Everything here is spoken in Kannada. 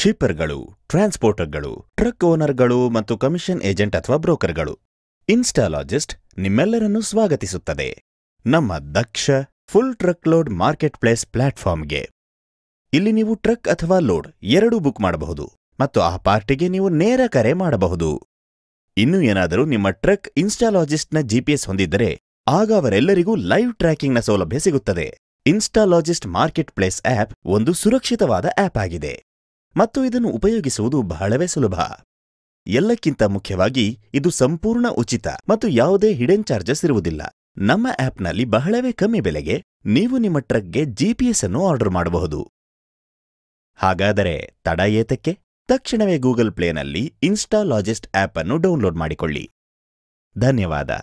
ಶಿಪ್ಪರ್ಗಳು ಟ್ರಾನ್ಸ್ಪೋರ್ಟರ್ಗಳು ಟ್ರಕ್ ಓನರ್ಗಳು ಮತ್ತು ಕಮಿಷನ್ ಏಜೆಂಟ್ ಅಥವಾ ಬ್ರೋಕರ್ಗಳು ಇನ್ಸ್ಟಾಲಾಜಿಸ್ಟ್ ನಿಮ್ಮೆಲ್ಲರನ್ನೂ ಸ್ವಾಗತಿಸುತ್ತದೆ ನಮ್ಮ ದಕ್ಷ full truck load market place ಪ್ಲಾಟ್ಫಾರ್ಮ್ಗೆ ಇಲ್ಲಿ ನೀವು ಟ್ರಕ್ ಅಥವಾ ಲೋಡ್ ಎರಡೂ ಬುಕ್ ಮಾಡಬಹುದು ಮತ್ತು ಆ ಪಾರ್ಟಿಗೆ ನೀವು ನೇರ ಕರೆ ಮಾಡಬಹುದು ಇನ್ನೂ ಏನಾದರೂ ನಿಮ್ಮ ಟ್ರಕ್ ಇನ್ಸ್ಟಾಲಾಜಿಸ್ಟ್ನ ಜಿಪಿಎಸ್ ಹೊಂದಿದ್ದರೆ ಆಗ ಅವರೆಲ್ಲರಿಗೂ ಲೈವ್ ಟ್ರ್ಯಾಕಿಂಗ್ನ ಸೌಲಭ್ಯ ಸಿಗುತ್ತದೆ ಇನ್ಸ್ಟಾಲಾಜಿಸ್ಟ್ ಮಾರ್ಕೆಟ್ ಪ್ಲೇಸ್ ಆಪ್ ಒಂದು ಸುರಕ್ಷಿತವಾದ ಆಪ್ ಆಗಿದೆ ಮತ್ತು ಇದನ್ನು ಉಪಯೋಗಿಸುವುದು ಬಹಳವೇ ಸುಲಭ ಎಲ್ಲಕ್ಕಿಂತ ಮುಖ್ಯವಾಗಿ ಇದು ಸಂಪೂರ್ಣ ಉಚಿತ ಮತ್ತು ಯಾವುದೇ ಹಿಡನ್ ಚಾರ್ಜಸ್ ಇರುವುದಿಲ್ಲ ನಮ್ಮ ಆಪ್ನಲ್ಲಿ ಬಹಳವೇ ಕಮ್ಮಿ ಬೆಲೆಗೆ ನೀವು ನಿಮ್ಮ ಟ್ರಕ್ಗೆ ಜಿಪಿಎಸ್ ಅನ್ನು ಆರ್ಡರ್ ಮಾಡಬಹುದು ಹಾಗಾದರೆ ತಡ ಏತಕ್ಕೆ ತಕ್ಷಣವೇ ಗೂಗಲ್ ಪ್ಲೇನಲ್ಲಿ ಇನ್ಸ್ಟಾಲಾಜಿಸ್ಟ್ ಆ್ಯಪ್ ಆಪ್ ಅನ್ನು ಡೌನ್ಲೋಡ್ ಮಾಡಿಕೊಳ್ಳಿ ಧನ್ಯವಾದ